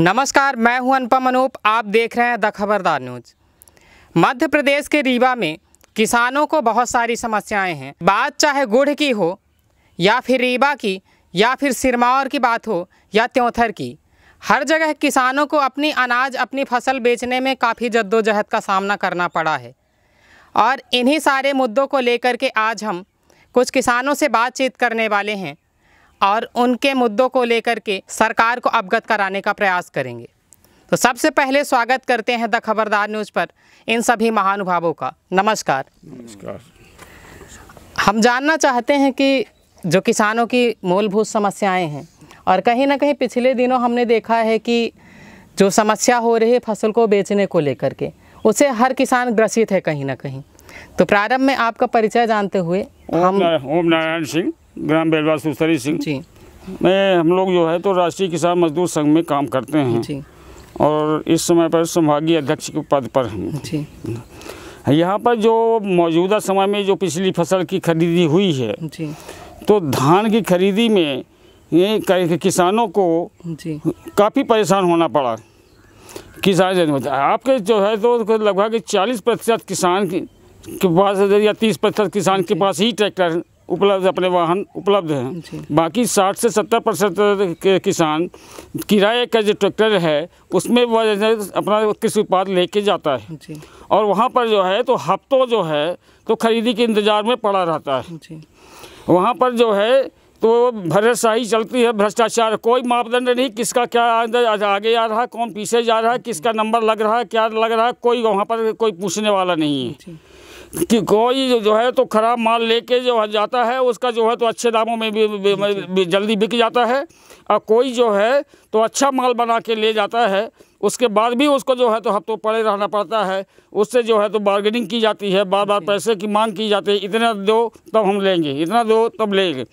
नमस्कार मैं हूं अनुपम अनूप आप देख रहे हैं द खबरदार न्यूज मध्य प्रदेश के रीवा में किसानों को बहुत सारी समस्याएं हैं बात चाहे गुड़ की हो या फिर रीवा की या फिर सिरमौर की बात हो या त्योंथर की हर जगह किसानों को अपनी अनाज अपनी फसल बेचने में काफ़ी जद्दोजहद का सामना करना पड़ा है और इन्हीं सारे मुद्दों को लेकर के आज हम कुछ किसानों से बातचीत करने वाले हैं और उनके मुद्दों को लेकर के सरकार को अवगत कराने का प्रयास करेंगे तो सबसे पहले स्वागत करते हैं द खबरदार न्यूज़ पर इन सभी महानुभावों का नमस्कार नमस्कार हम जानना चाहते हैं कि जो किसानों की मूलभूत समस्याएं हैं और कहीं ना कहीं पिछले दिनों हमने देखा है कि जो समस्या हो रही है फसल को बेचने को लेकर के उसे हर किसान ग्रसित है कहीं ना कहीं तो प्रारंभ में आपका परिचय जानते हुए हम ओम नारायण सिंह ग्राम बेलवा सुसरी सिंह मैं हम लोग जो है तो राष्ट्रीय किसान मजदूर संघ में काम करते हैं और इस समय पर संभागीय अध्यक्ष के पद पर हूँ यहाँ पर जो मौजूदा समय में जो पिछली फसल की खरीदी हुई है तो धान की खरीदी में ये किसानों को काफ़ी परेशान होना पड़ा किसान आपके जो है तो लगभग चालीस प्रतिशत किसान के पास या तीस प्रतिशत किसान के पास ही ट्रैक्टर उपलब्ध अपने वाहन उपलब्ध हैं बाकी 60 से 70 परसेंट के किसान किराए का जो ट्रैक्टर है उसमें वह अपना कृषि उत्पाद लेके जाता है और वहाँ पर जो है तो हफ्तों जो है तो खरीदी के इंतज़ार में पड़ा रहता है वहाँ पर जो है तो भरसाही चलती है भ्रष्टाचार कोई मापदंड नहीं किसका क्या आगे आ रहा है कौन पीछे जा रहा है किसका नंबर लग रहा है क्या लग रहा है कोई वहाँ पर कोई पूछने वाला नहीं है कि कोई जो, जो है तो ख़राब माल लेके जो है जाता है उसका जो है तो अच्छे दामों में भी, भी, भी जल्दी बिक जाता है और कोई जो है तो अच्छा माल बना के ले जाता है उसके बाद भी उसको जो है तो हफ्तों पड़े रहना पड़ता है उससे जो है तो बार्गेनिंग की जाती है बार बार पैसे की मांग की जाती है इतना दो तब हम लेंगे इतना दो तब लेंगे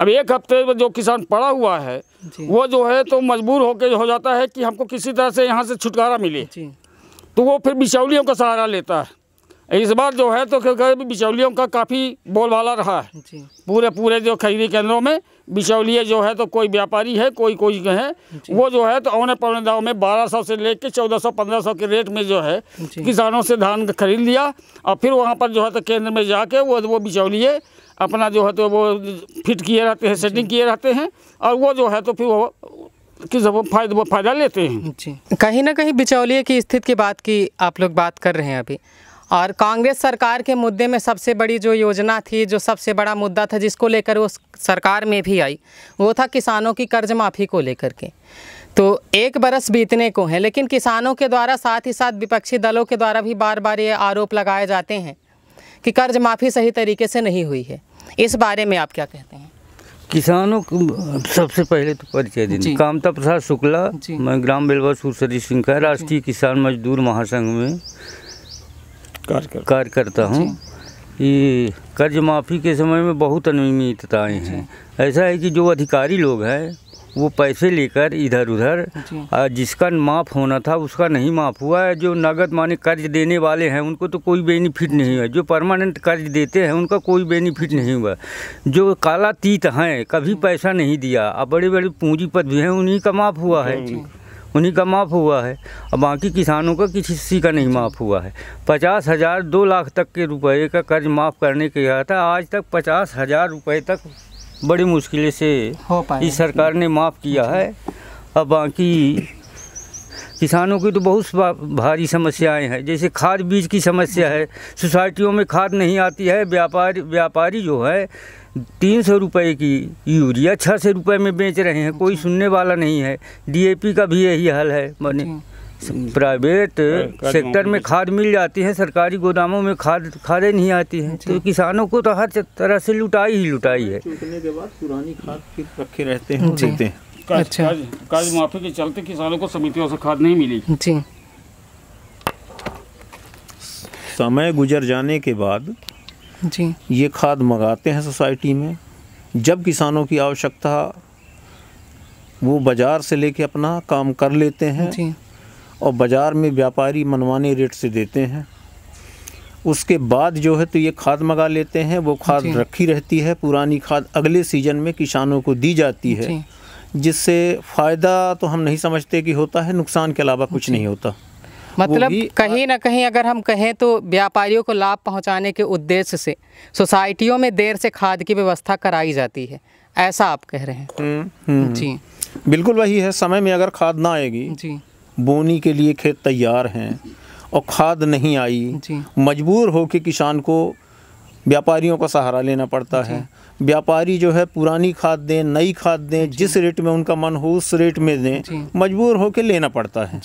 अब एक हफ्ते में जो किसान पड़ा हुआ है वो जो है तो मजबूर होकर हो जाता है कि हमको किसी तरह से यहाँ से छुटकारा मिले तो वो फिर बिचौलियों का सहारा लेता है इस बार जो है तो क्योंकि बिचौलियों का काफ़ी बोलबाला रहा है पूरे पूरे जो खरीदी केंद्रों में बिचौलिए जो है तो कोई व्यापारी है कोई कोई है वो जो है तो औने पौने दाव में बारह सौ से लेकर चौदह सौ पंद्रह सौ के रेट में जो है किसानों से धान खरीद लिया और फिर वहाँ पर जो है तो केंद्र में जाके वो वो बिचौलिए अपना जो है तो वो फिट किए रहते हैं सेटिंग किए रहते हैं और वो जो है तो फिर वो किस वो फायदा वो फायदा लेते हैं कहीं ना कहीं बिचौलिए की स्थिति की बात की आप लोग बात कर रहे हैं अभी और कांग्रेस सरकार के मुद्दे में सबसे बड़ी जो योजना थी जो सबसे बड़ा मुद्दा था जिसको लेकर वो सरकार में भी आई वो था किसानों की कर्ज माफ़ी को लेकर के तो एक बरस बीतने को है लेकिन किसानों के द्वारा साथ ही साथ विपक्षी दलों के द्वारा भी बार बार ये आरोप लगाए जाते हैं कि कर्ज माफ़ी सही तरीके से नहीं हुई है इस बारे में आप क्या कहते हैं किसानों को सबसे पहले तो परिचय दें कामता प्रसाद शुक्ला मैं ग्राम बेलवा सुरसरी सिंह का राष्ट्रीय किसान मजदूर महासंघ में कार्य करता हूँ ये कर्ज माफ़ी के समय में बहुत अनियमितताएँ हैं ऐसा है कि जो अधिकारी लोग हैं वो पैसे लेकर इधर उधर जिसका माफ़ होना था उसका नहीं माफ़ हुआ है जो नगद माने कर्ज देने वाले हैं उनको तो कोई बेनिफिट नहीं हुआ जो परमानेंट कर्ज देते हैं उनका कोई बेनिफिट नहीं हुआ जो काला तीत हैं कभी पैसा नहीं दिया अब बड़े बड़े पूंजीपत भी हैं उन्हीं का माफ़ हुआ है उन्हीं का माफ़ हुआ है और बाकी किसानों का किसी का नहीं माफ़ हुआ है पचास हज़ार दो लाख तक के रुपए का कर्ज माफ़ करने के गया था आज तक पचास हज़ार रुपये तक बड़ी मुश्किल से हो पाए इस सरकार ने माफ़ किया है और बाकी किसानों की तो बहुत भारी समस्याएं हैं जैसे खाद बीज की समस्या है सोसाइटियों में खाद नहीं आती है व्यापारी व्यापारी जो है तीन सौ रुपये की यूरिया छः सौ रुपये में बेच रहे हैं कोई अच्छा। सुनने वाला नहीं है डीएपी का भी यही हाल है मैंने प्राइवेट हाँ, सेक्टर में खाद मिल जाती है सरकारी गोदामों में खाद खादें नहीं आती हैं अच्छा। तो किसानों को तो हर तरह से लुटाई ही लुटाई है कर्ज अच्छा। माफी के चलते किसानों को समितियों से खाद नहीं मिली जी समय गुजर जाने के बाद जी ये खाद मंगाते हैं सोसाइटी में जब किसानों की आवश्यकता वो बाज़ार से लेके अपना काम कर लेते हैं जी। और बाज़ार में व्यापारी मनमाने रेट से देते हैं उसके बाद जो है तो ये खाद मंगा लेते हैं वो खाद रखी रहती है पुरानी खाद अगले सीज़न में किसानों को दी जाती है जिससे फ़ायदा तो हम नहीं समझते कि होता है नुकसान के अलावा कुछ नहीं होता मतलब कहीं ना कहीं अगर हम कहें तो व्यापारियों को लाभ पहुंचाने के उद्देश्य से सोसाइटियों में देर से खाद की व्यवस्था कराई जाती है ऐसा आप कह रहे हैं हम्म, जी हम्म। बिल्कुल वही है समय में अगर खाद ना आएगी जी बोनी के लिए खेत तैयार हैं और खाद नहीं आई मजबूर हो के किसान को व्यापारियों का सहारा लेना पड़ता है व्यापारी जो है पुरानी खाद दें नई खाद दें जिस रेट में उनका मन हो उस रेट में दें मजबूर होकर लेना पड़ता है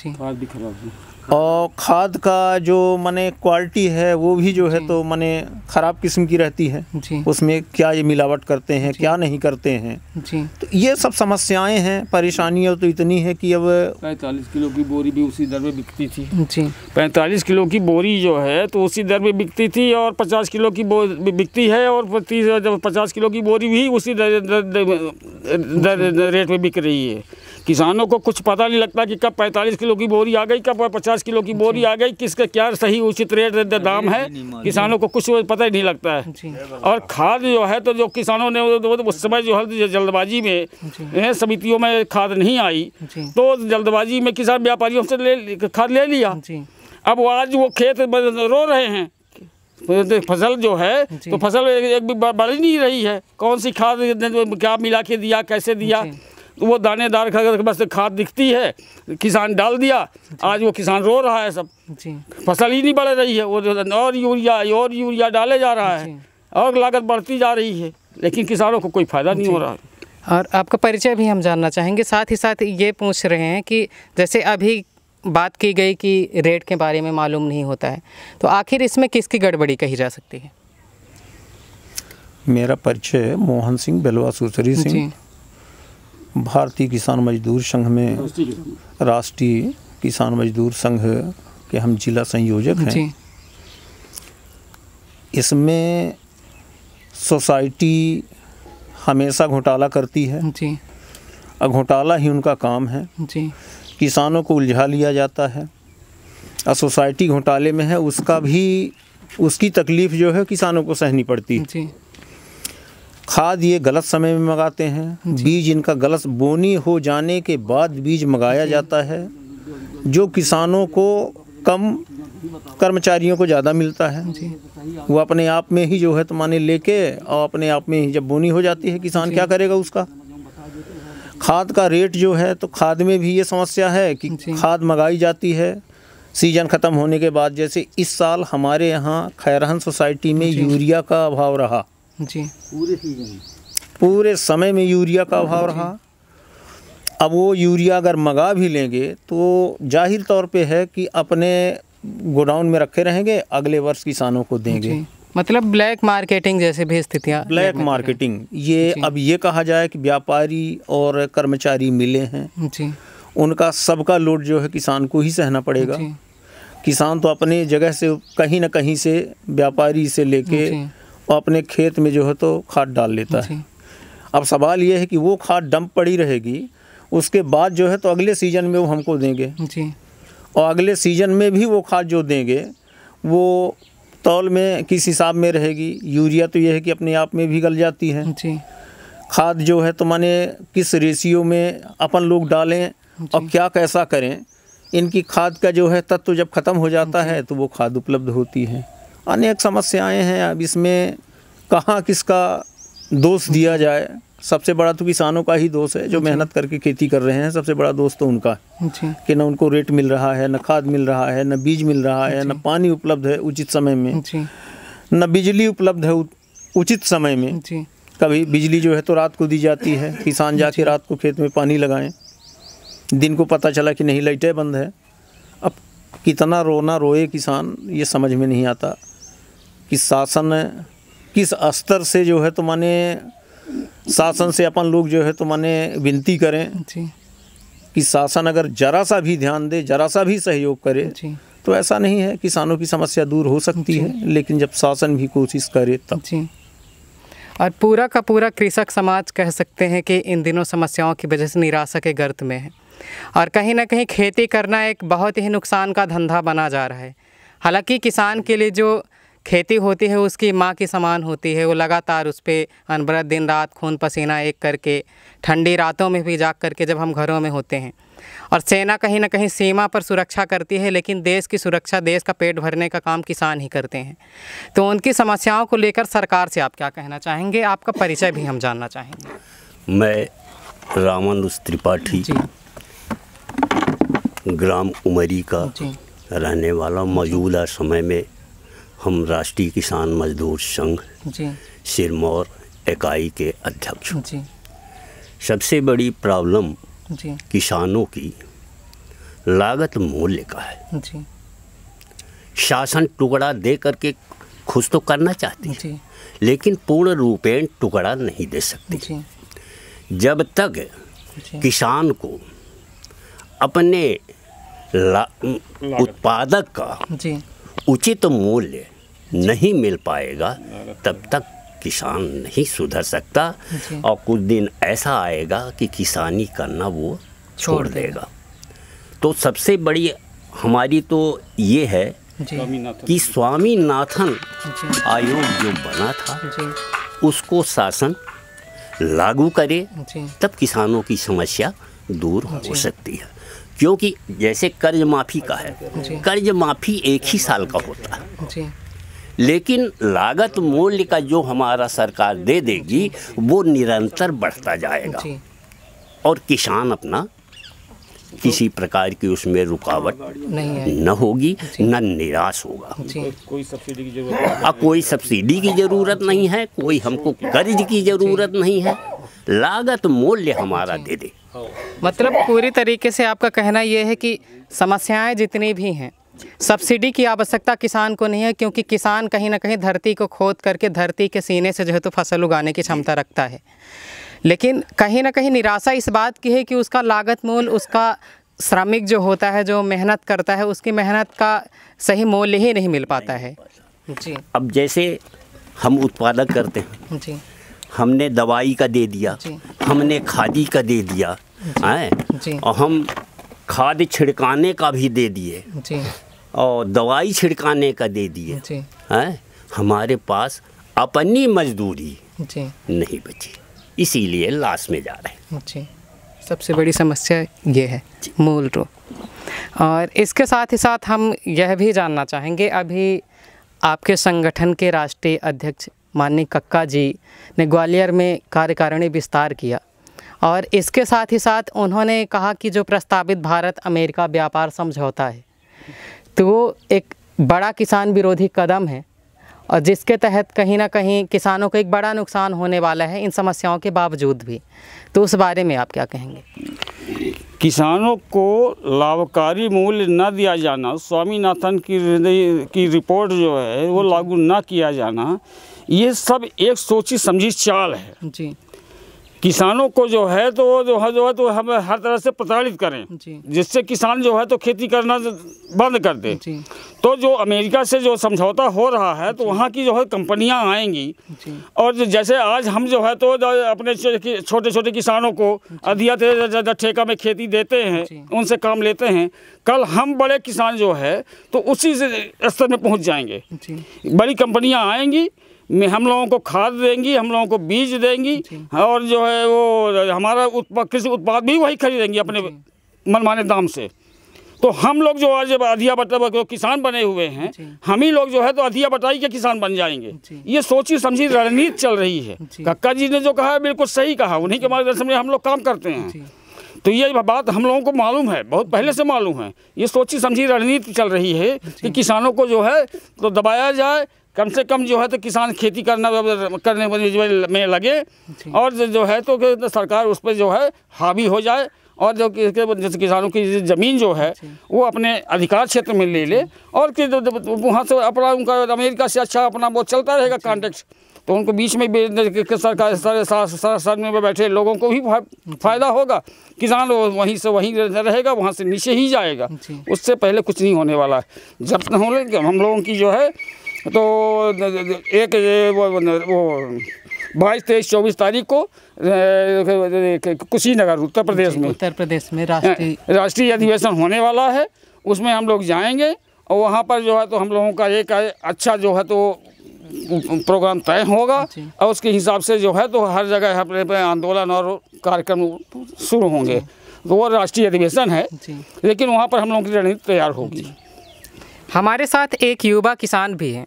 और खाद का जो मैंने क्वालिटी है वो भी जो है तो मैंने ख़राब किस्म की रहती है उसमें क्या ये मिलावट करते हैं क्या नहीं करते हैं तो ये सब समस्याएं हैं परेशानियां तो इतनी है कि अब पैंतालीस किलो की बोरी भी उसी दर में बिकती थी पैंतालीस किलो की बोरी जो है तो उसी दर में बिकती थी और पचास किलो की बिकती है और तीस पचास किलो की बोरी भी उसी रेट में बिक रही है किसानों को कुछ पता नहीं लगता कि कब 45 किलो की बोरी आ गई कब 50 किलो की बोरी आ गई किसका क्या सही उचित रेट दाम है किसानों को कुछ पता ही नहीं लगता है और खाद जो है तो जो किसानों ने उस समय जो है जल्दबाजी में समितियों में खाद नहीं आई तो जल्दबाजी में किसान व्यापारियों से ले खाद ले लिया अब वो आज वो खेत रो रहे हैं तो फसल जो है तो फसल एक भी बढ़ नहीं रही है कौन सी खाद क्या मिला के दिया कैसे दिया तो वो दानेदार खगर बस खाद दिखती है किसान डाल दिया आज वो किसान रो रहा है सब फसल ही नहीं बढ़ रही है वो और यूरिया और यूरिया डाले जा रहा है और लागत बढ़ती जा रही है लेकिन किसानों को कोई फ़ायदा नहीं हो रहा है और आपका परिचय भी हम जानना चाहेंगे साथ ही साथ ये पूछ रहे हैं कि जैसे अभी बात की गई कि रेट के बारे में मालूम नहीं होता है तो आखिर इसमें किसकी गड़बड़ी कही जा सकती है मेरा परिचय मोहन सिंह बेलवा सुसरी सिंह भारतीय किसान मजदूर संघ में राष्ट्रीय किसान मजदूर संघ के हम जिला संयोजक हैं इसमें सोसाइटी हमेशा घोटाला करती है और घोटाला ही उनका काम है जी किसानों को उलझा लिया जाता है और सोसाइटी घोटाले में है उसका भी उसकी तकलीफ़ जो है किसानों को सहनी पड़ती है खाद ये गलत समय में मंगाते हैं बीज इनका गलत बोनी हो जाने के बाद बीज मंगाया जाता है जो किसानों को कम कर्मचारियों को ज़्यादा मिलता है वो अपने आप में ही जो है तो माने लेके और अपने आप में ही जब बोनी हो जाती है किसान क्या करेगा उसका खाद का रेट जो है तो खाद में भी ये समस्या है कि खाद मंगाई जाती है सीजन ख़त्म होने के बाद जैसे इस साल हमारे यहाँ खैरहन सोसाइटी में यूरिया का अभाव रहा जी पूरे सीजन पूरे समय में यूरिया का अभाव रहा अब वो यूरिया अगर मंगा भी लेंगे तो जाहिर तौर पे है कि अपने गोडाउन में रखे रहेंगे अगले वर्ष किसानों को देंगे मतलब ब्लैक मार्केटिंग जैसे भी स्थितियाँ ब्लैक मार्केटिंग ये अब ये कहा जाए कि व्यापारी और कर्मचारी मिले हैं जी उनका सबका लोड जो है किसान को ही सहना पड़ेगा किसान तो अपने जगह से कहीं ना कहीं से व्यापारी से लेके और तो अपने खेत में जो है तो खाद डाल लेता है अब सवाल ये है कि वो खाद डंप पड़ी रहेगी उसके बाद जो है तो अगले सीज़न में वो हमको देंगे जी और अगले सीज़न में भी वो खाद जो देंगे वो तौल में किस हिसाब में रहेगी यूरिया तो यह है कि अपने आप में भी गल जाती है जी खाद जो है तो माने किस रेशियो में अपन लोग डालें और क्या कैसा करें इनकी खाद का जो है तत्व तो जब ख़त्म हो जाता है तो वो खाद उपलब्ध होती है अनेक समस्याएं हैं अब इसमें कहाँ किसका दोष दिया जाए सबसे बड़ा तो किसानों का ही दोष है जो मेहनत करके खेती कर रहे हैं सबसे बड़ा दोष तो उनका है कि न उनको रेट मिल रहा है न खाद मिल रहा है न बीज मिल रहा है न पानी उपलब्ध है उचित समय में न बिजली उपलब्ध है उचित समय में कभी बिजली जो है तो रात को दी जाती है किसान जाके रात को खेत में पानी लगाएं दिन को पता चला कि नहीं लाइटें बंद है अब कितना रोना रोए किसान ये समझ में नहीं आता कि शासन किस स्तर से जो है तो माने शासन से अपन लोग जो है तो माने विनती करें कि शासन अगर जरा सा भी ध्यान दे जरा सा भी सहयोग करे तो ऐसा नहीं है किसानों की समस्या दूर हो सकती है लेकिन जब शासन भी कोशिश करे तब जी और पूरा का पूरा कृषक समाज कह सकते हैं कि इन दिनों समस्याओं की वजह से निराशा के गर्त में है और कहीं ना कहीं खेती करना एक बहुत ही नुकसान का धंधा बना जा रहा है हालांकि किसान के लिए जो खेती होती है उसकी माँ की समान होती है वो लगातार उस पर अनवरत दिन रात खून पसीना एक करके ठंडी रातों में भी जाग करके जब हम घरों में होते हैं और सेना कहीं ना कहीं सीमा पर सुरक्षा करती है लेकिन देश की सुरक्षा देश का पेट भरने का काम किसान ही करते हैं तो उनकी समस्याओं को लेकर सरकार से आप क्या कहना चाहेंगे आपका परिचय भी हम जानना चाहेंगे मैं रामानुज त्रिपाठी ग्राम उमरी का रहने वाला मौजूदा समय में हम राष्ट्रीय किसान मजदूर संघ सिरमौर इकाई के अध्यक्ष सबसे बड़ी प्रॉब्लम किसानों की लागत मूल्य का है जी शासन टुकड़ा दे करके खुश तो करना चाहती है लेकिन पूर्ण रूपेण टुकड़ा नहीं दे सकती जब तक किसान को अपने उत्पादक का उचित मूल्य नहीं मिल पाएगा तब तक किसान नहीं सुधर सकता और कुछ दिन ऐसा आएगा कि किसानी करना वो छोड़ देगा तो सबसे बड़ी हमारी तो ये है कि स्वामीनाथन आयोग जो बना था उसको शासन लागू करे तब किसानों की समस्या दूर हो सकती है क्योंकि जैसे कर्ज माफ़ी का है कर्ज माफ़ी एक ही साल का होता है लेकिन लागत मूल्य का जो हमारा सरकार दे देगी वो निरंतर बढ़ता जाएगा और किसान अपना किसी प्रकार की उसमें रुकावट न होगी न निराश होगा कोई सब्सिडी की जरूरत अब कोई सब्सिडी की ज़रूरत नहीं है कोई हमको कर्ज की ज़रूरत नहीं है लागत मूल्य हमारा दे दे मतलब पूरी तरीके से आपका कहना ये है कि समस्याएं जितनी भी हैं सब्सिडी की आवश्यकता किसान को नहीं है क्योंकि किसान कहीं ना कहीं धरती को खोद करके धरती के सीने से जो है तो फसल उगाने की क्षमता रखता है लेकिन कहीं ना कहीं निराशा इस बात की है कि उसका लागत मूल उसका श्रमिक जो होता है जो मेहनत करता है उसकी मेहनत का सही मूल्य ही नहीं मिल पाता है जी अब जैसे हम उत्पादक करते हैं जी हमने दवाई का दे दिया हमने खादी का दे दिया है और हम खाद छिड़काने का भी दे दिए और दवाई छिड़काने का दे दिए है हमारे पास अपनी मजदूरी नहीं बची इसीलिए लाश में जा रहे हैं सबसे बड़ी समस्या ये है मूल रूप और इसके साथ ही साथ हम यह भी जानना चाहेंगे अभी आपके संगठन के राष्ट्रीय अध्यक्ष माननीय कक्का जी ने ग्वालियर में कार्यकारिणी विस्तार किया और इसके साथ ही साथ उन्होंने कहा कि जो प्रस्तावित भारत अमेरिका व्यापार समझौता है तो वो एक बड़ा किसान विरोधी कदम है और जिसके तहत कहीं ना कहीं किसानों को एक बड़ा नुकसान होने वाला है इन समस्याओं के बावजूद भी तो उस बारे में आप क्या कहेंगे किसानों को लाभकारी मूल्य न दिया जाना स्वामीनाथन की की रिपोर्ट जो है वो लागू न किया जाना ये सब एक सोची समझी चाल है जी किसानों को जो है तो जो है जो है तो हम हर तरह से प्रताड़ित करें जिससे किसान जो है तो खेती करना बंद कर दे तो जो अमेरिका से जो समझौता हो रहा है तो वहाँ की जो है कंपनियाँ आएंगी और जैसे आज हम जो है तो अपने छोटे छोटे किसानों को अधिया ठेका में खेती देते हैं उनसे काम लेते हैं कल हम बड़े किसान जो है तो उसी स्तर में पहुँच जाएंगे बड़ी कंपनियाँ आएंगी हम लोगों को खाद देंगी हम लोगों को बीज देंगी और जो है वो हमारा उत्पाद कृषि उत्पाद भी वही खरीदेंगी अपने मनमाने दाम से तो हम लोग जो आज अधिया बटा जो किसान बने हुए हैं हम ही लोग जो है तो अधिया बटाई के किसान बन जाएंगे ये सोची समझी रणनीति चल रही है कक्का जी ने जो कहा है बिल्कुल सही कहा उन्हीं के मार्गदर्शन में हम लोग काम करते हैं तो ये बात हम लोगों को मालूम है बहुत पहले से मालूम है ये सोची समझी रणनीति चल रही है कि किसानों को जो है तो दबाया जाए कम से कम जो है तो किसान खेती करना करने में लगे और जो है तो सरकार उस पर जो है हावी हो जाए और जो जैसे किसानों की ज़मीन जो है वो अपने अधिकार क्षेत्र में ले ले और वहाँ से अपना उनका अमेरिका से अच्छा अपना वो चलता रहेगा कॉन्टेक्ट तो उनको बीच में सरकार सर में बैठे लोगों को भी फायदा होगा किसान वहीं से वहीं रहेगा वहाँ से नीचे ही जाएगा उससे पहले कुछ नहीं होने वाला है जब होने हम लोगों की जो है तो एक वो, वो बाईस तेईस चौबीस तारीख को कुशीनगर उत्तर प्रदेश में उत्तर प्रदेश में राष्ट्रीय हाँ, राष्ट्रीय अधिवेशन होने वाला है उसमें हम लोग जाएंगे और वहाँ पर जो है तो हम लोगों का एक अच्छा जो है तो प्रोग्राम तय होगा और उसके हिसाब से जो है तो हर जगह अपने अपने आंदोलन और कार्यक्रम शुरू होंगे तो वो राष्ट्रीय अधिवेशन है लेकिन वहाँ पर हम लोगों की रणनीति तैयार होगी हमारे साथ एक युवा किसान भी हैं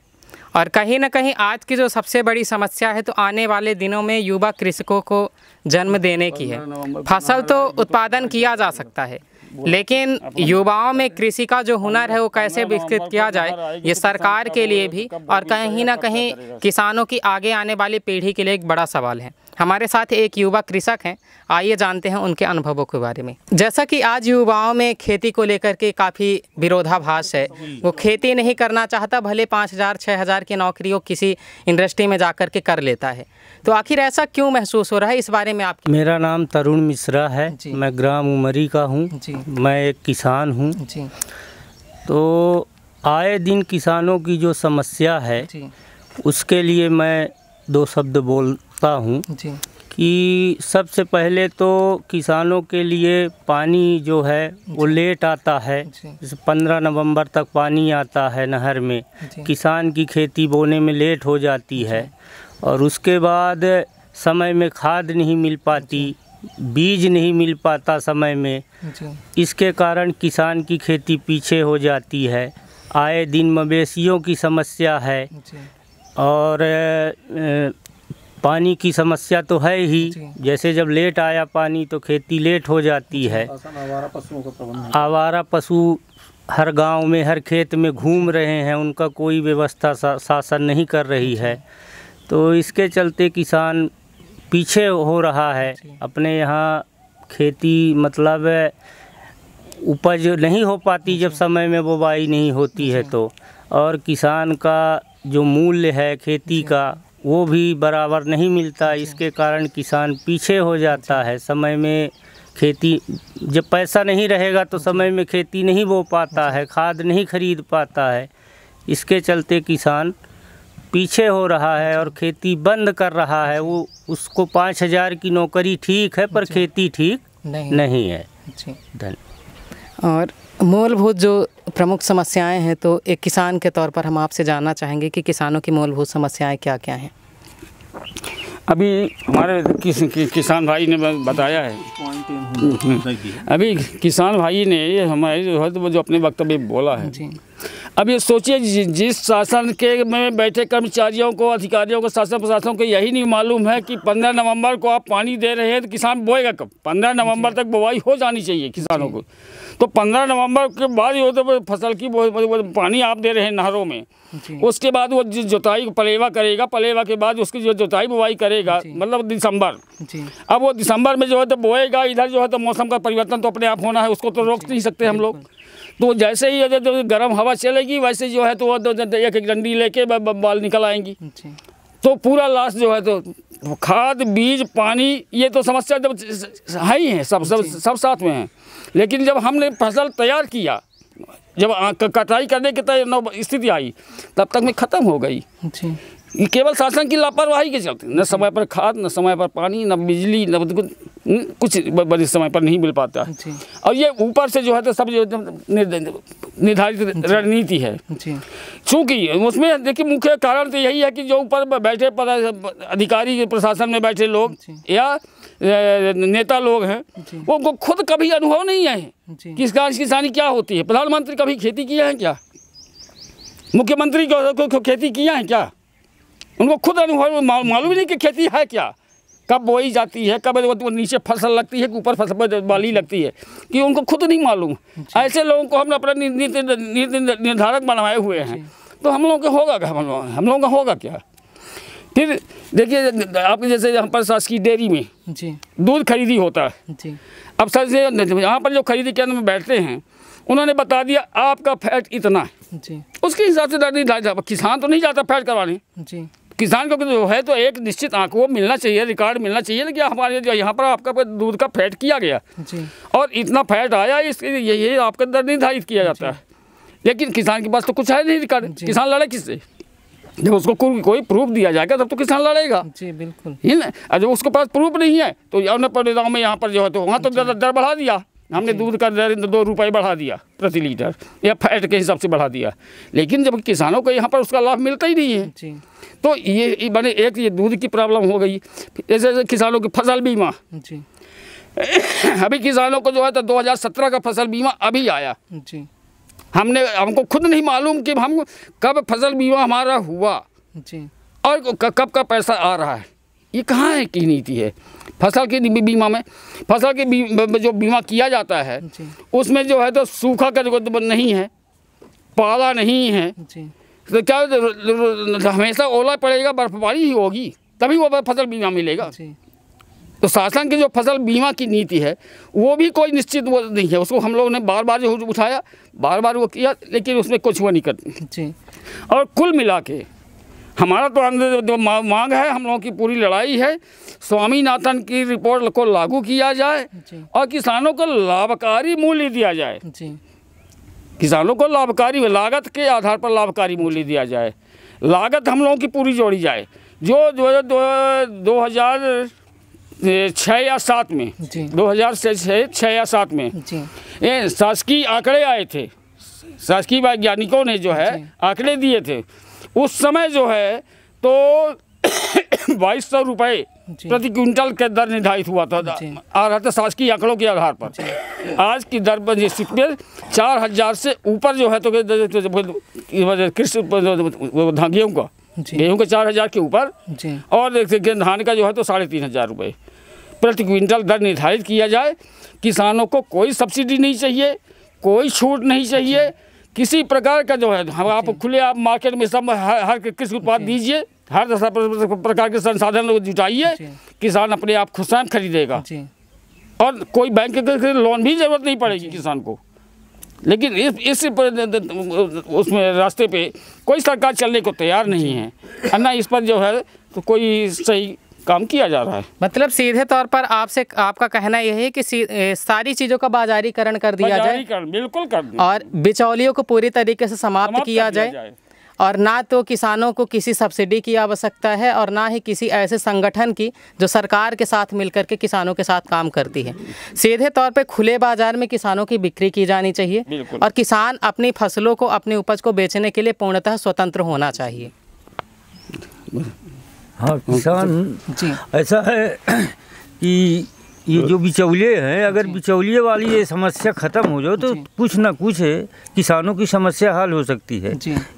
और कहीं ना कहीं आज की जो सबसे बड़ी समस्या है तो आने वाले दिनों में युवा कृषकों को जन्म देने की है फसल तो उत्पादन किया जा सकता है लेकिन युवाओं में कृषि का जो हुनर है वो कैसे विकसित किया जाए ये सरकार के लिए भी और कहीं ना कहीं किसानों की आगे आने वाली पीढ़ी के लिए एक बड़ा सवाल है हमारे साथ एक युवा कृषक हैं आइए जानते हैं उनके अनुभवों के बारे में जैसा कि आज युवाओं में खेती को लेकर के काफ़ी विरोधाभास है वो खेती नहीं करना चाहता भले पाँच हज़ार छः हज़ार की नौकरी वो किसी इंडस्ट्री में जा कर के कर लेता है तो आखिर ऐसा क्यों महसूस हो रहा है इस बारे में आप मेरा नाम तरुण मिश्रा है मैं ग्राम उमरी का हूँ मैं एक किसान हूँ तो आए दिन किसानों की जो समस्या है उसके लिए मैं दो शब्द बोल सकता हूँ कि सबसे पहले तो किसानों के लिए पानी जो है वो लेट आता है जैसे पंद्रह नवंबर तक पानी आता है नहर में किसान की खेती बोने में लेट हो जाती है और उसके बाद समय में खाद नहीं मिल पाती बीज नहीं मिल पाता समय में इसके कारण किसान की खेती पीछे हो जाती है आए दिन मवेशियों की समस्या है और पानी की समस्या तो है ही जैसे जब लेट आया पानी तो खेती लेट हो जाती है आवारा पशुओं का आवारा पशु हर गांव में हर खेत में घूम रहे हैं उनका कोई व्यवस्था सा, शासन नहीं कर रही है तो इसके चलते किसान पीछे हो रहा है अपने यहाँ खेती मतलब उपज नहीं हो पाती जब समय में बुवाई नहीं होती है तो और किसान का जो मूल्य है खेती का वो भी बराबर नहीं मिलता अच्छा। इसके कारण किसान पीछे हो जाता अच्छा। है समय में खेती जब पैसा नहीं रहेगा तो अच्छा। समय में खेती नहीं बो पाता है खाद नहीं खरीद पाता है इसके चलते किसान पीछे हो रहा है और खेती बंद कर रहा है वो उसको पाँच हज़ार की नौकरी ठीक है पर खेती ठीक नहीं, नहीं है धन्यवाद और मूलभूत जो प्रमुख समस्याएं हैं तो एक किसान के तौर पर हम आपसे जानना चाहेंगे कि किसानों की मूलभूत समस्याएं क्या क्या हैं अभी हमारे किस, कि, किसान भाई ने बताया है अभी किसान भाई ने हमारे जो है तो जो अपने वक्तव्य बोला है अब ये सोचिए जिस शासन के में बैठे कर्मचारियों को अधिकारियों को शासन प्रशासन को यही नहीं मालूम है कि पंद्रह नवंबर को आप पानी दे रहे हैं तो किसान बोएगा कब पंद्रह नवंबर तक बुवाई हो जानी चाहिए किसानों को तो पंद्रह नवंबर के बाद ही होते तो फसल की पानी आप दे रहे हैं नहरों में उसके बाद वो जुताई पलेवा करेगा पलेवा के बाद उसकी जो जुताई बुआई करेगा मतलब दिसंबर अब वो दिसंबर में जो है तो बोएगा इधर जो है तो मौसम का परिवर्तन तो अपने आप होना है उसको तो रोक नहीं सकते हम लोग तो जैसे ही तो गर्म हवा चलेगी वैसे जो है तो वो एक एक डंडी लेके बाल निकल आएंगी तो पूरा लाश जो है तो खाद बीज पानी ये तो समस्या जब है ही है सब सब सब साथ में है लेकिन जब हमने फसल तैयार किया जब कटाई करने की तय स्थिति आई तब तक में ख़त्म हो गई जी केवल शासन की लापरवाही के चलते न समय पर खाद न समय पर पानी न बिजली न कुछ बड़े समय पर नहीं मिल पाता जी। और ये ऊपर से जो है तो सब निर्धारित रणनीति है चूंकि उसमें देखिए मुख्य कारण तो यही है कि जो ऊपर बैठे अधिकारी प्रशासन में बैठे लोग या नेता लोग हैं उनको खुद कभी अनुभव नहीं है किस कारण किसानी क्या होती है प्रधानमंत्री कभी खेती किया है क्या मुख्यमंत्री को खेती किया है क्या उनको खुद अनुभव मालूम नहीं कि खेती है क्या कब बोई जाती है कब नीचे फसल लगती है कि ऊपर फसल बाली लगती है कि उनको खुद नहीं मालूम ऐसे लोगों को हम अपना नीति निर्धारक बनवाए हुए हैं तो हम लोगों का होगा हम लोगों का होगा क्या फिर देखिए आपके जैसे यहाँ पर शासकीय डेयरी में दूध खरीदी होता है जी अब सर से यहाँ पर जो खरीदी केंद्र में बैठते हैं उन्होंने बता दिया आपका फैट इतना है जी उसके हिसाब से नहीं किसान तो नहीं जाता फैट करवाने किसान को जो है तो एक निश्चित वो मिलना चाहिए रिकॉर्ड मिलना चाहिए लेकिन हमारे जो यहाँ पर आपका दूध का फैट किया गया जी और इतना फैट आया इसके यही आपका दर निर्धारित किया जाता है लेकिन किसान के पास तो कुछ है नहीं रिकॉर्ड किसान लड़े किससे जब उसको कोई कोई प्रूफ दिया जाएगा तब तो किसान लड़ेगा जी बिल्कुल ही ना जब उसके पास प्रूफ नहीं है तो अन्न परिणाम में यहाँ पर जो है तो वहाँ तो दर, दर बढ़ा दिया हमने दूध का दर दो रुपये बढ़ा दिया प्रति लीटर या फैट के हिसाब से बढ़ा दिया लेकिन जब किसानों को यहाँ पर उसका लाभ मिलता ही नहीं है तो ये मैंने एक ये दूध की प्रॉब्लम हो गई जैसे किसानों की फसल बीमा जी अभी किसानों को जो है तो दो का फसल बीमा अभी आया जी हमने हमको खुद नहीं मालूम कि हम कब फसल बीमा हमारा हुआ जी और कब का पैसा आ रहा है ये कहाँ है की नीति है फसल के बीमा में फसल के बीमा जो बीमा किया जाता है उसमें जो है तो सूखा का जो तो नहीं है पाला नहीं है तो क्या हमेशा ओला पड़ेगा बर्फबारी ही होगी तभी वो फसल बीमा मिलेगा तो शासन की जो फसल बीमा की नीति है वो भी कोई निश्चित वो नहीं है उसको हम लोगों ने बार बार जो उठाया बार बार वो किया लेकिन उसमें कुछ वो नहीं करते और कुल मिला के हमारा तो अंदर जो मांग है हम लोगों की पूरी लड़ाई है स्वामीनाथन की रिपोर्ट को लागू किया जाए और किसानों को लाभकारी मूल्य दिया जाए किसानों को लाभकारी लागत के आधार पर लाभकारी मूल्य दिया जाए लागत हम लोगों की पूरी जोड़ी जाए जो दो, दो हजार छः या सात में दो हज़ार से छः छः या सात में ये शासकीय आंकड़े आए थे शासकीय वैज्ञानिकों ने जो है आंकड़े दिए थे उस समय जो है तो बाईस सौ रुपये प्रति क्विंटल के दर निर्धारित हुआ था आ रहा था शासकीय आंकड़ों के आधार पर आज की दर पर पे चार हज़ार से ऊपर जो है तो कृषि गेहूँ का गेहूँ का चार हज़ार के ऊपर और देखिए धान का जो है तो साढ़े तीन हज़ार रुपये प्रति क्विंटल दर निर्धारित किया जाए किसानों को कोई सब्सिडी नहीं चाहिए कोई छूट नहीं चाहिए किसी प्रकार का जो है हम आप खुले आप मार्केट में सब हर, हर उत्पाद दीजिए हर दशा प्रकार के संसाधन जुटाइए किसान अपने आप खुद स्वयं खरीदेगा और कोई बैंक के लोन भी जरूरत नहीं पड़ेगी किसान को लेकिन इस इस उसमें रास्ते पे कोई सरकार चलने को तैयार नहीं है ना इस पर जो है तो कोई सही काम किया जा रहा है मतलब सीधे तौर पर आपसे आपका कहना यह है कि सारी चीज़ों का बाजारीकरण कर दिया जाए कर, बिल्कुल कर और बिचौलियों को पूरी तरीके से समाप्त किया, किया जाए, जाए। और ना तो किसानों को किसी सब्सिडी की आवश्यकता है और ना ही किसी ऐसे संगठन की जो सरकार के साथ मिलकर के किसानों के साथ काम करती है सीधे तौर पे खुले बाजार में किसानों की बिक्री की जानी चाहिए और किसान अपनी फसलों को अपनी उपज को बेचने के लिए पूर्णतः स्वतंत्र होना चाहिए हाँ किसान ऐसा है कि ये जो बिचौलिए हैं अगर बिचौलिए वाली ये समस्या ख़त्म हो जाए तो कुछ ना कुछ है किसानों की समस्या हल हो सकती है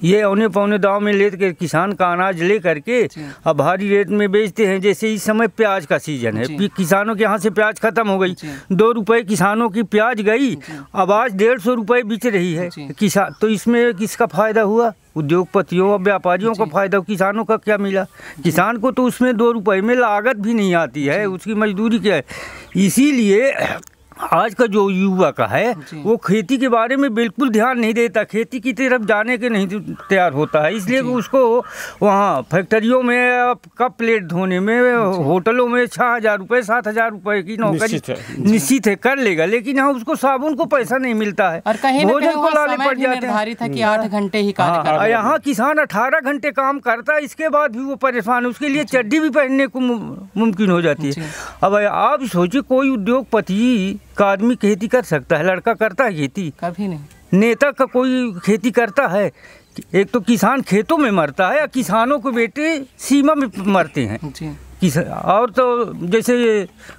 ये औने पौने दाव में ले कर किसान का अनाज ले करके अब भारी रेट में बेचते हैं जैसे इस समय प्याज का सीजन है किसानों के यहाँ से प्याज ख़त्म हो गई दो रुपये किसानों की प्याज गई अब आज डेढ़ सौ रुपये बिच रही है किसान तो इसमें किसका फ़ायदा हुआ उद्योगपतियों और व्यापारियों को फायदा किसानों का क्या मिला किसान को तो उसमें दो रुपए में लागत भी नहीं आती है उसकी मजदूरी क्या है इसीलिए आज का जो युवा का है वो खेती के बारे में बिल्कुल ध्यान नहीं देता खेती की तरफ जाने के नहीं तो तैयार होता है इसलिए उसको वहाँ फैक्ट्रियों में कप प्लेट धोने में होटलों में छः हज़ार रुपये सात हज़ार रुपये की नौकरी निश्चित है कर लेगा लेकिन यहाँ उसको साबुन को पैसा नहीं मिलता है भोजन को लाने पड़ जाते हम्म। आठ घंटे ही हाँ, यहाँ किसान अठारह घंटे काम करता है इसके बाद भी वो परेशान उसके लिए चड्डी भी पहनने को मुमकिन हो जाती है अब आप सोचिए कोई उद्योगपति का आदमी खेती कर सकता है लड़का करता है खेती कभी नहीं नेता का कोई खेती करता है एक तो किसान खेतों में मरता है और किसानों के बेटे सीमा में मरते हैं और तो जैसे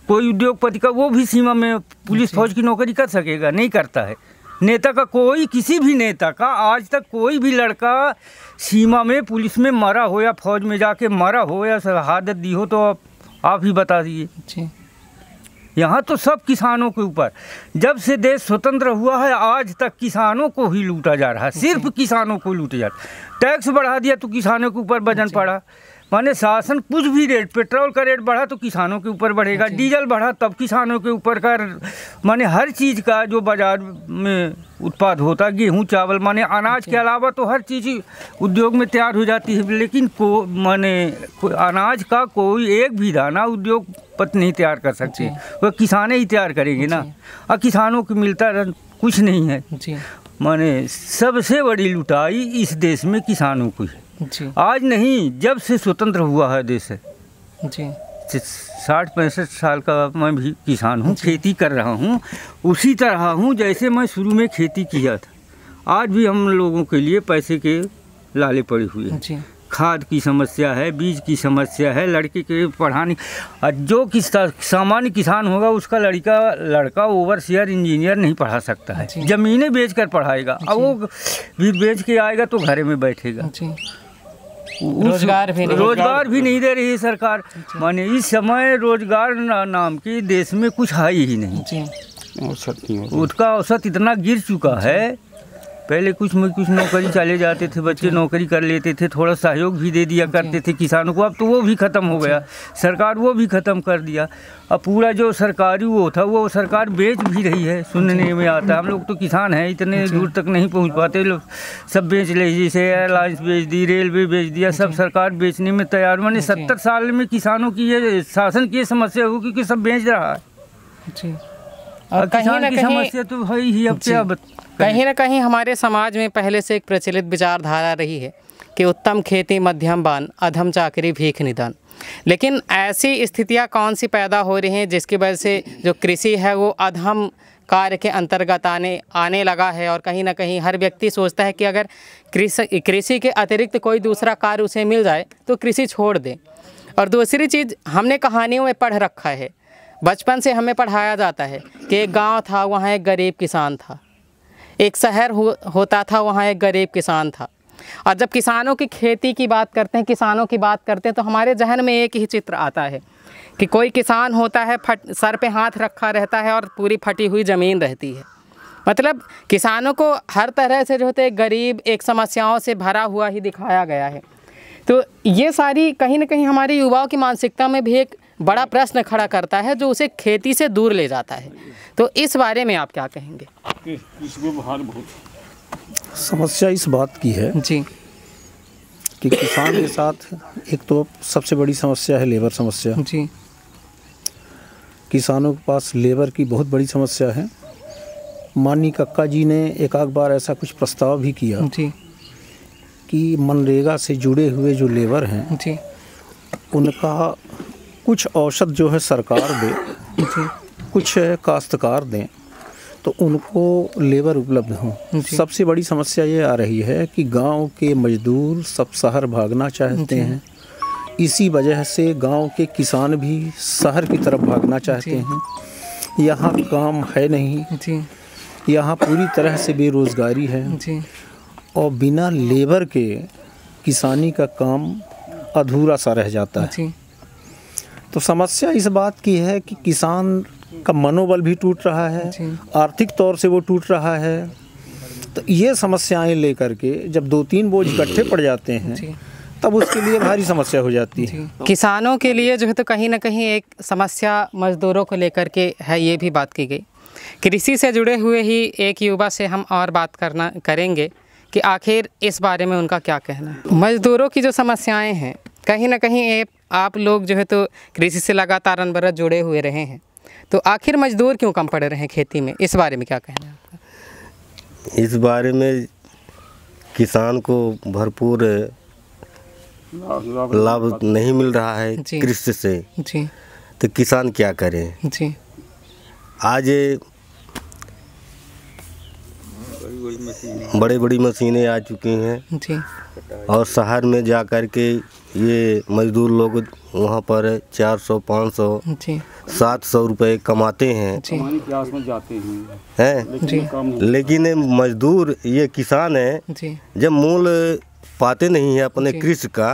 कोई उद्योगपति का वो भी सीमा में पुलिस फौज की नौकरी कर सकेगा नहीं करता है नेता का कोई किसी भी नेता का आज तक कोई भी लड़का सीमा में पुलिस में मरा हो या फौज में जाके मरा हो या शहादत दी हो तो आप, आप ही बता दीजिए यहाँ तो सब किसानों के ऊपर जब से देश स्वतंत्र हुआ है आज तक किसानों को ही लूटा जा रहा है सिर्फ किसानों को लूटा जा रहा टैक्स बढ़ा दिया तो किसानों के ऊपर वजन पड़ा माने शासन कुछ भी रेट पेट्रोल का रेट बढ़ा तो किसानों के ऊपर बढ़ेगा डीजल बढ़ा तब किसानों के ऊपर का माने हर चीज़ का जो बाजार में उत्पाद होता गेहूँ चावल माने अनाज के अलावा तो हर चीज़ उद्योग में तैयार हो जाती है लेकिन को माने अनाज का कोई एक भी दाना उद्योग पत नहीं तैयार कर सकते वह किसान ही तैयार करेंगे ना और किसानों को मिलता कुछ नहीं है माने सबसे बड़ी लुटाई इस देश में किसानों को है जी आज नहीं जब से स्वतंत्र हुआ है देश जी साठ पैंसठ साल का मैं भी किसान हूँ खेती कर रहा हूँ उसी तरह हूँ जैसे मैं शुरू में खेती किया था आज भी हम लोगों के लिए पैसे के लाले पड़े हुए हैं खाद की समस्या है बीज की समस्या है लड़के के पढ़ाने और जो किस सामान्य किसान होगा उसका लड़का लड़का ओवरसियर इंजीनियर नहीं पढ़ा सकता है ज़मीनें बेच कर पढ़ाएगा और वो भी बेच के आएगा तो घर में बैठेगा रोजगार भी नहीं रोजगार भी नहीं दे रही है सरकार माने इस समय रोजगार नाम की देश में कुछ है ही नहीं उसका औसत इतना गिर चुका है पहले कुछ में कुछ नौकरी चले जाते थे बच्चे नौकरी कर लेते थे थोड़ा सहयोग भी दे दिया करते थे किसानों को अब तो वो भी ख़त्म हो गया सरकार वो भी ख़त्म कर दिया अब पूरा जो सरकारी वो था वो सरकार बेच भी रही है सुनने में आता है हम लोग तो किसान हैं इतने दूर तक नहीं पहुंच पाते लोग सब बेच ले जैसे एयरलाइंस बेच दी रेलवे बेच दिया सब सरकार बेचने में तैयार मैंने सत्तर साल में किसानों की ये शासन की ये समस्या हुई क्योंकि सब बेच रहा है और कहीं ना कहीं समस्या तो है ही अब क्या कहीं ना कहीं हमारे समाज में पहले से एक प्रचलित विचारधारा रही है कि उत्तम खेती मध्यम बान अधम चाकरी भीख निदान लेकिन ऐसी स्थितियां कौन सी पैदा हो रही हैं जिसकी वजह से जो कृषि है वो अधम कार्य के अंतर्गत आने आने लगा है और कहीं ना कहीं हर व्यक्ति सोचता है कि अगर कृषि कृषि के अतिरिक्त कोई दूसरा कार्य उसे मिल जाए तो कृषि छोड़ दे और दूसरी चीज़ हमने कहानियों में पढ़ रखा है बचपन से हमें पढ़ाया जाता है कि एक गांव था वहाँ एक गरीब किसान था एक शहर हो, होता था वहाँ एक गरीब किसान था और जब किसानों की खेती की बात करते हैं किसानों की बात करते हैं तो हमारे जहन में एक ही चित्र आता है कि कोई किसान होता है फट सर पे हाथ रखा रहता है और पूरी फटी हुई ज़मीन रहती है मतलब किसानों को हर तरह से जो होते गरीब एक समस्याओं से भरा हुआ ही दिखाया गया है तो ये सारी कहीं ना कहीं हमारे युवाओं की मानसिकता में भी एक बड़ा प्रश्न खड़ा करता है जो उसे खेती से दूर ले जाता है तो इस बारे में आप क्या कहेंगे समस्या इस बात की है जी कि किसान के साथ एक तो सबसे बड़ी समस्या है लेबर समस्या जी किसानों के पास लेबर की बहुत बड़ी समस्या है माननीय कक्का जी ने एक आध बार ऐसा कुछ प्रस्ताव भी किया जी कि मनरेगा से जुड़े हुए जो लेबर हैं जी उनका कुछ औसत जो है सरकार दे कुछ काश्तकार दें तो उनको लेबर उपलब्ध हो सबसे बड़ी समस्या ये आ रही है कि गांव के मजदूर सब शहर भागना चाहते हैं इसी वजह से गांव के किसान भी शहर की तरफ भागना चाहते हैं यहाँ काम है नहीं यहाँ पूरी तरह से बेरोज़गारी है और बिना लेबर के किसानी का काम अधूरा सा रह जाता है तो समस्या इस बात की है कि किसान का मनोबल भी टूट रहा है आर्थिक तौर से वो टूट रहा है तो ये समस्याएं लेकर के जब दो तीन बोझ इकट्ठे पड़ जाते हैं तब उसके लिए भारी समस्या हो जाती है किसानों के लिए जो है तो कहीं ना कहीं एक समस्या मजदूरों को लेकर के है ये भी बात की गई कृषि से जुड़े हुए ही एक युवा से हम और बात करना करेंगे कि आखिर इस बारे में उनका क्या कहना है मजदूरों की जो समस्याएं हैं कहीं ना कहीं एक आप लोग जो है तो कृषि से लगातार अनबरत जुड़े हुए रहे हैं तो आखिर मजदूर क्यों कम पड़ रहे हैं खेती में इस बारे में क्या कहना है आपका इस बारे में किसान को भरपूर लाभ नहीं मिल रहा है कृषि से जी तो किसान क्या करे जी आज बड़ी बड़ी मशीनें आ चुकी हैं जी और शहर में जा कर के ये मजदूर लोग वहाँ पर चार सौ पाँच सौ सात सौ रुपए कमाते हैं प्यास में जाते हैं है? लेकिन मजदूर ये किसान है जब मूल पाते नहीं है अपने कृषि का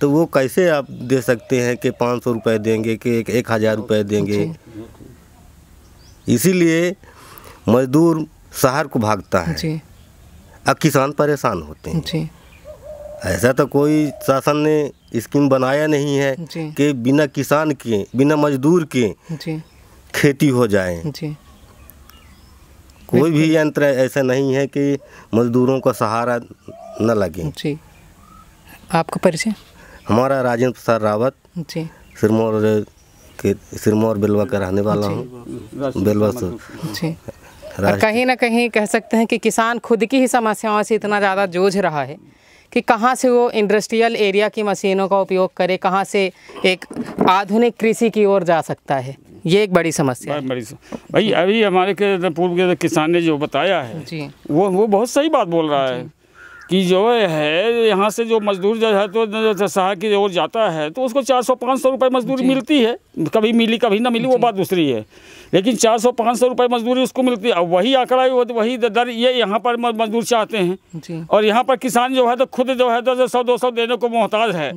तो वो कैसे आप दे सकते हैं कि पाँच सौ रुपये देंगे कि एक, एक हज़ार रुपये देंगे इसीलिए मजदूर शहर को भागता है और किसान परेशान होते हैं ऐसा तो कोई शासन ने स्कीम बनाया नहीं है कि बिना किसान के बिना मजदूर के खेती हो जाए कोई भी यंत्र ऐसा नहीं है कि मजदूरों का सहारा न लगे जी आपका परिचय हमारा राजेंद्र प्रसाद रावत जी सिरमौर के सिरमौर बेलवा का रहने वाला हूँ बेलवा से कहीं ना कहीं कह सकते हैं कि किसान खुद की ही समस्याओं से इतना ज़्यादा जूझ रहा है कि कहाँ से वो इंडस्ट्रियल एरिया की मशीनों का उपयोग करे कहाँ से एक आधुनिक कृषि की ओर जा सकता है ये एक बड़ी समस्या है बड़ी भाई अभी हमारे के पूर्व के किसान ने जो बताया है जी वो वो बहुत सही बात बोल रहा है कि जो है यहाँ से जो मजदूर जो है तो शहर की ओर जाता है तो उसको चार सौ पाँच सौ रुपये मजदूरी मिलती है कभी मिली कभी ना मिली वो बात दूसरी है लेकिन चार सौ पाँच सौ रुपये मजदूरी उसको मिलती है वही आंकड़ा तो वही दर ये यहाँ पर मजदूर चाहते हैं और यहाँ पर किसान जो है तो खुद जो है तो सौ दो सौ देने को मोहताज है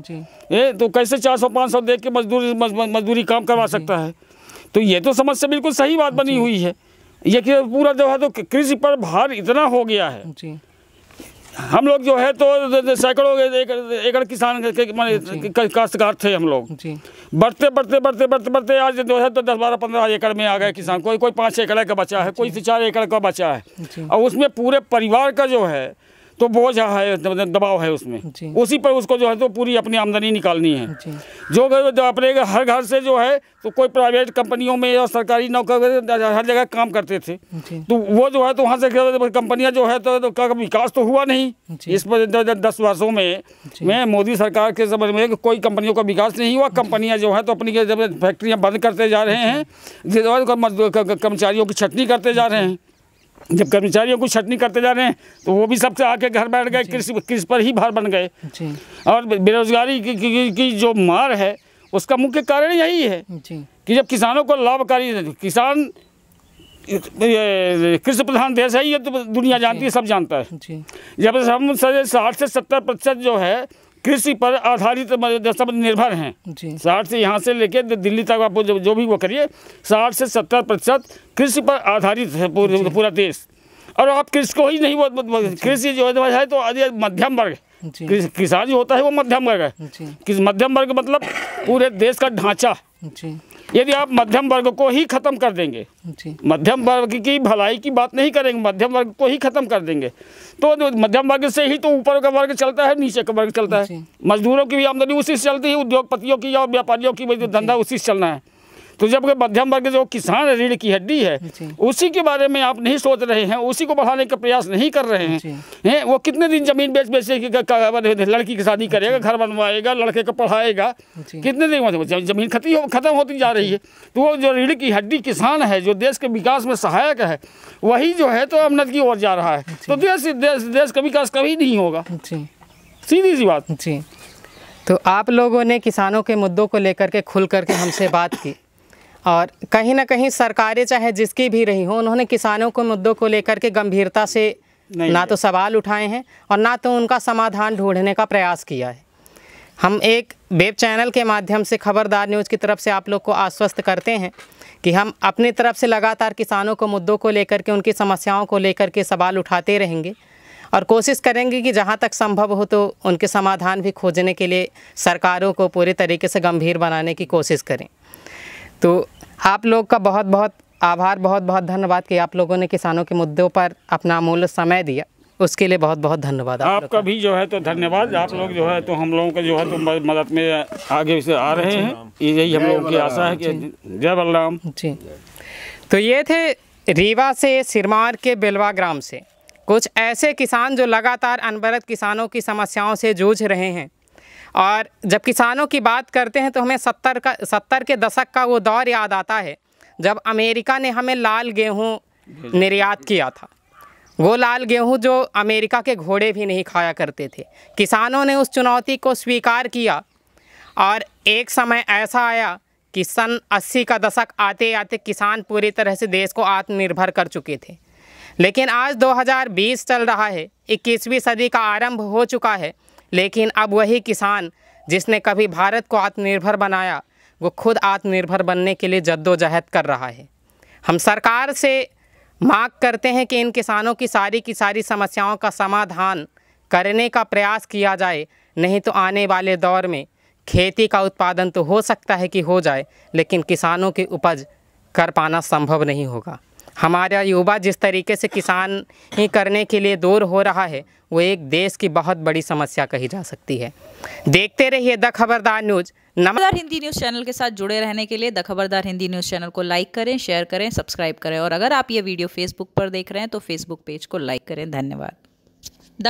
ये तो कैसे चार सौ पाँच सौ दे के मजदूरी मजदूरी काम करवा सकता है तो ये तो समस्या बिल्कुल सही बात बनी हुई है ये कि पूरा जो है तो कृषि पर भार इतना हो गया है हम लोग जो है तो सैकड़ों एकड़ किसान काश्तकार थे हम लोग बढ़ते बढ़ते बढ़ते बढ़ते बढ़ते आज जो है तो दस बारह पंद्रह एकड़ में आ गए किसान कोई कोई पाँच एकड़ का बचा है कोई चार एकड़ का बचा है और उसमें पूरे परिवार का जो है तो बोझ है मतलब दबाव है उसमें उसी पर उसको जो है तो पूरी अपनी आमदनी निकालनी है जो अपने हर घर से जो है तो कोई प्राइवेट कंपनियों में या सरकारी नौकर हर जगह काम करते थे तो वो जो है तो वहाँ से कंपनियाँ जो है तो, तो विकास तो हुआ नहीं इस पर दस वर्षों में में मोदी सरकार के समझ में कोई कंपनियों का विकास नहीं हुआ कंपनियाँ जो है तो अपनी फैक्ट्रियाँ बंद करते जा रहे हैं तो कर्मचारियों की छटनी करते जा रहे हैं जब कर्मचारियों को छटनी करते जा रहे हैं तो वो भी सबसे आके घर बैठ गए कृषि कृषि पर ही भार बन गए और बेरोजगारी की, की, की जो मार है उसका मुख्य कारण यही है कि जब किसानों को लाभकारी किसान कृषि प्रधान देश है ये तो दुनिया जानती है सब जानता है जब हम साठ से सत्तर प्रतिशत जो है कृषि पर आधारित सब निर्भर हैं साठ से यहाँ से लेके दिल्ली तक आप जो, जो भी वो करिए साठ से सत्तर प्रतिशत कृषि पर आधारित है पूरा देश और आप कृषि को ही नहीं वो कृषि जो है तो मध्यम वर्ग किसान जो होता है वो मध्यम वर्ग है मध्यम वर्ग मतलब पूरे देश का ढांचा यदि आप मध्यम वर्ग को ही ख़त्म कर देंगे मध्यम वर्ग की भलाई की बात नहीं करेंगे मध्यम वर्ग को ही ख़त्म कर देंगे तो मध्यम वर्ग से ही तो ऊपर का वर्ग चलता है नीचे का वर्ग चलता है मजदूरों की भी आमदनी उसी से चलती है उद्योगपतियों की और व्यापारियों की धंधा उसी से चलना है तो जब मध्यम वर्ग जो किसान ऋण की हड्डी है उसी के बारे में आप नहीं सोच रहे हैं उसी को बढ़ाने का प्रयास नहीं कर रहे हैं है? वो कितने दिन जमीन बेच बेच लड़की की शादी करेगा घर बनवाएगा लड़के को पढ़ाएगा कितने दिन जमीन खती हो खत्म होती जा रही है तो वो जो रीढ़ की हड्डी किसान है जो देश के विकास में सहायक है वही जो है तो अवनत की ओर जा रहा है तो देश देश देश का विकास कभी नहीं होगा सीधी सी बात जी तो आप लोगों ने किसानों के मुद्दों को लेकर के खुल करके हमसे बात की और कहीं ना कहीं सरकारें चाहे जिसकी भी रही हो उन्होंने किसानों के मुद्दों को लेकर के गंभीरता से ना तो सवाल उठाए हैं और ना तो उनका समाधान ढूंढने का प्रयास किया है हम एक वेब चैनल के माध्यम से खबरदार न्यूज़ की तरफ से आप लोग को आश्वस्त करते हैं कि हम अपनी तरफ से लगातार किसानों को मुद्दों को लेकर के उनकी समस्याओं को लेकर के सवाल उठाते रहेंगे और कोशिश करेंगे कि जहाँ तक संभव हो तो उनके समाधान भी खोजने के लिए सरकारों को पूरे तरीके से गंभीर बनाने की कोशिश करें तो आप लोग का बहुत बहुत आभार बहुत बहुत धन्यवाद कि आप लोगों ने किसानों के मुद्दों पर अपना अमूल्य समय दिया उसके लिए बहुत बहुत धन्यवाद आप आपका भी जो है तो धन्यवाद आप लोग जो है तो हम लोगों का जो है तो मदद में आगे से आ रहे हैं यही हम लोगों की आशा है कि जय बलराम जी तो ये थे रीवा से सिरमार के बेलवा ग्राम से कुछ ऐसे किसान जो लगातार अनवरत किसानों की समस्याओं से जूझ रहे हैं और जब किसानों की बात करते हैं तो हमें सत्तर का सत्तर के दशक का वो दौर याद आता है जब अमेरिका ने हमें लाल गेहूँ निर्यात किया था वो लाल गेहूँ जो अमेरिका के घोड़े भी नहीं खाया करते थे किसानों ने उस चुनौती को स्वीकार किया और एक समय ऐसा आया कि सन अस्सी का दशक आते आते किसान पूरी तरह से देश को आत्मनिर्भर कर चुके थे लेकिन आज 2020 चल रहा है इक्कीसवीं सदी का आरंभ हो चुका है लेकिन अब वही किसान जिसने कभी भारत को आत्मनिर्भर बनाया वो खुद आत्मनिर्भर बनने के लिए जद्दोजहद कर रहा है हम सरकार से मांग करते हैं कि इन किसानों की सारी की सारी समस्याओं का समाधान करने का प्रयास किया जाए नहीं तो आने वाले दौर में खेती का उत्पादन तो हो सकता है कि हो जाए लेकिन किसानों की उपज कर पाना संभव नहीं होगा हमारा युवा जिस तरीके से किसान ही करने के लिए दूर हो रहा है वो एक देश की बहुत बड़ी समस्या कही जा सकती है देखते रहिए द खबरदार न्यूज नमस्कार हिंदी न्यूज़ चैनल के साथ जुड़े रहने के लिए the Khabardar Hindi news channel को लाइक करें शेयर करें सब्सक्राइब करें और अगर आप ये वीडियो फेसबुक पर देख रहे हैं तो फेसबुक पेज को लाइक करें धन्यवाद